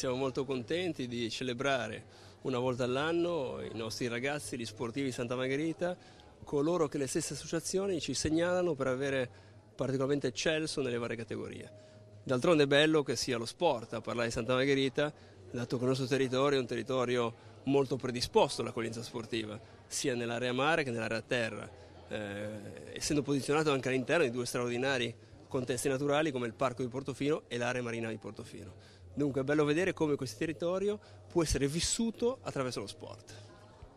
Siamo molto contenti di celebrare una volta all'anno i nostri ragazzi, gli sportivi di Santa Margherita, coloro che le stesse associazioni ci segnalano per avere particolarmente eccelso nelle varie categorie. D'altronde è bello che sia lo sport a parlare di Santa Margherita, dato che il nostro territorio è un territorio molto predisposto all'accoglienza sportiva, sia nell'area mare che nell'area terra, eh, essendo posizionato anche all'interno di due straordinari contesti naturali come il Parco di Portofino e l'area marina di Portofino. Dunque è bello vedere come questo territorio può essere vissuto attraverso lo sport.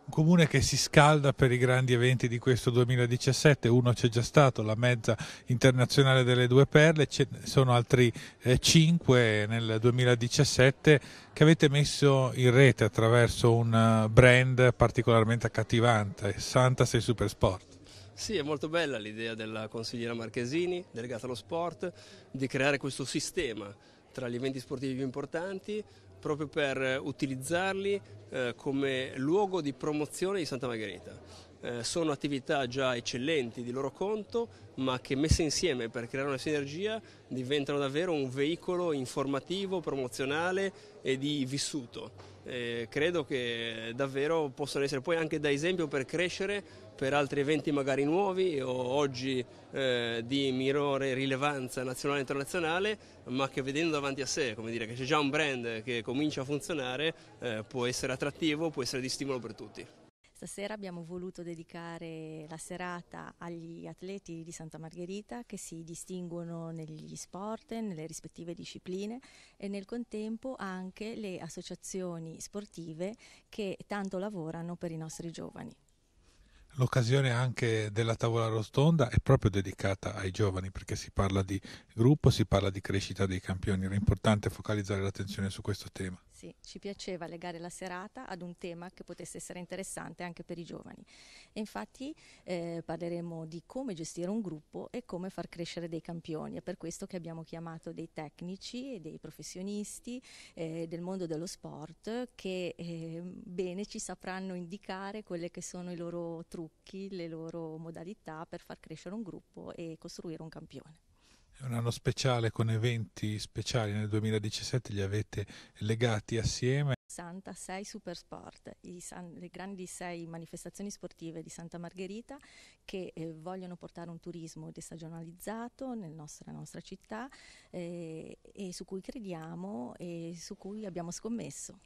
Un comune che si scalda per i grandi eventi di questo 2017, uno c'è già stato, la mezza internazionale delle due perle, ce ne sono altri eh, cinque nel 2017 che avete messo in rete attraverso un eh, brand particolarmente accattivante, Santa Sei Supersport. Sì, è molto bella l'idea della consigliera Marchesini, delegata allo sport, di creare questo sistema tra gli eventi sportivi più importanti proprio per eh, utilizzarli eh, come luogo di promozione di Santa Margherita. Eh, sono attività già eccellenti di loro conto, ma che messe insieme per creare una sinergia diventano davvero un veicolo informativo, promozionale e di vissuto. Eh, credo che davvero possano essere poi anche da esempio per crescere per altri eventi magari nuovi o oggi eh, di minore rilevanza nazionale e internazionale, ma che vedendo davanti a sé, come dire, che c'è già un brand che comincia a funzionare, eh, può essere attrattivo, può essere di stimolo per tutti. Stasera abbiamo voluto dedicare la serata agli atleti di Santa Margherita che si distinguono negli sport, nelle rispettive discipline e nel contempo anche le associazioni sportive che tanto lavorano per i nostri giovani. L'occasione anche della tavola rotonda è proprio dedicata ai giovani perché si parla di gruppo, si parla di crescita dei campioni, era importante focalizzare l'attenzione su questo tema ragazzi, ci piaceva legare la serata ad un tema che potesse essere interessante anche per i giovani. E infatti eh, parleremo di come gestire un gruppo e come far crescere dei campioni. È per questo che abbiamo chiamato dei tecnici e dei professionisti eh, del mondo dello sport che eh, bene ci sapranno indicare quelli che sono i loro trucchi, le loro modalità per far crescere un gruppo e costruire un campione. È un anno speciale con eventi speciali. Nel 2017 li avete legati assieme. Santa 66 Supersport, san, le grandi sei manifestazioni sportive di Santa Margherita che eh, vogliono portare un turismo destagionalizzato nel nostro, nella nostra città eh, e su cui crediamo e su cui abbiamo scommesso.